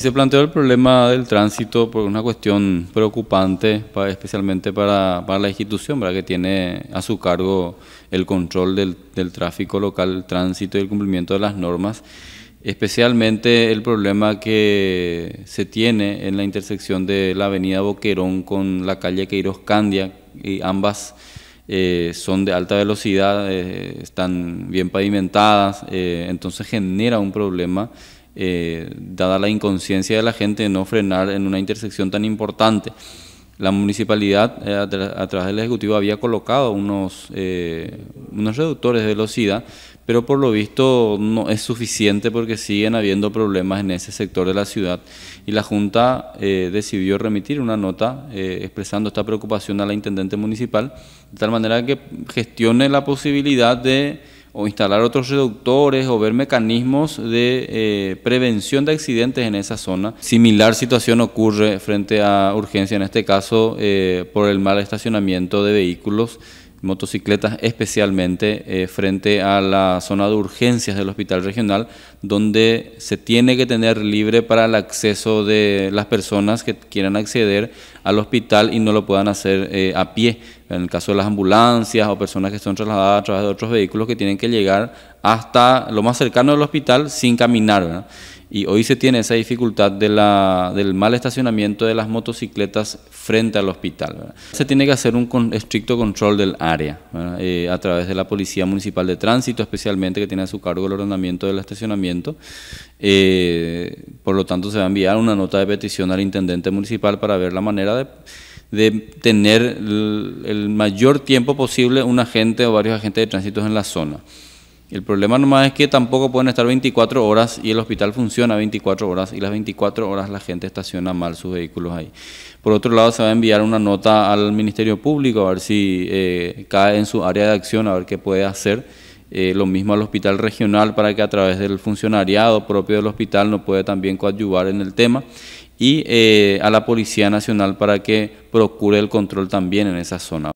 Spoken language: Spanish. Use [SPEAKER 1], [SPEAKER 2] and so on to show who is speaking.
[SPEAKER 1] Se planteó el problema del tránsito por una cuestión preocupante, especialmente para, la institución que tiene a su cargo el control del, tráfico local, el tránsito y el cumplimiento de las normas, especialmente el problema que se tiene en la intersección de la avenida Boquerón con la calle queiroscandia Candia, y ambas eh, son de alta velocidad, eh, están bien pavimentadas, eh, entonces genera un problema eh, dada la inconsciencia de la gente, de no frenar en una intersección tan importante. La municipalidad, eh, a, través del Ejecutivo, había colocado unos, eh, unos reductores de velocidad, pero por lo visto no es suficiente porque siguen habiendo problemas en ese sector de la ciudad. Y la Junta decidió remitir una nota expresando esta preocupación a la Intendente Municipal, de tal manera que gestione la posibilidad de o instalar otros reductores o ver mecanismos de eh, prevención de accidentes en esa zona. Similar situación ocurre frente a urgencia, en este caso eh, por el mal estacionamiento de vehículos motocicletas especialmente eh, frente a la zona de urgencias del hospital regional, donde se tiene que tener libre para el acceso de las personas que quieran acceder al hospital y no lo puedan hacer eh, a pie. En el caso de las ambulancias o personas que son trasladadas a través de otros vehículos que tienen que llegar hasta lo más cercano del hospital sin caminar. Y hoy se tiene esa dificultad del mal estacionamiento de las motocicletas frente al hospital. Se tiene que hacer un estricto control del área eh, a través de la Policía Municipal de Tránsito, especialmente que tiene a su cargo el ordenamiento del estacionamiento. Eh, por lo tanto, se va a enviar una nota de petición al intendente municipal para ver la manera de tener el, el mayor tiempo posible un agente o varios agentes de tránsito en la zona. El problema nomás es que tampoco pueden estar 24 horas y el hospital funciona 24 horas y las 24 horas la gente estaciona mal sus vehículos ahí. Por otro lado, se va a enviar una nota al Ministerio Público a ver si eh, cae en su área de acción, a ver qué puede hacer. Eh, lo mismo al hospital regional para que a través del funcionariado propio del hospital nos pueda también coadyuvar en el tema y eh, a la Policía Nacional para que procure el control también en esa zona.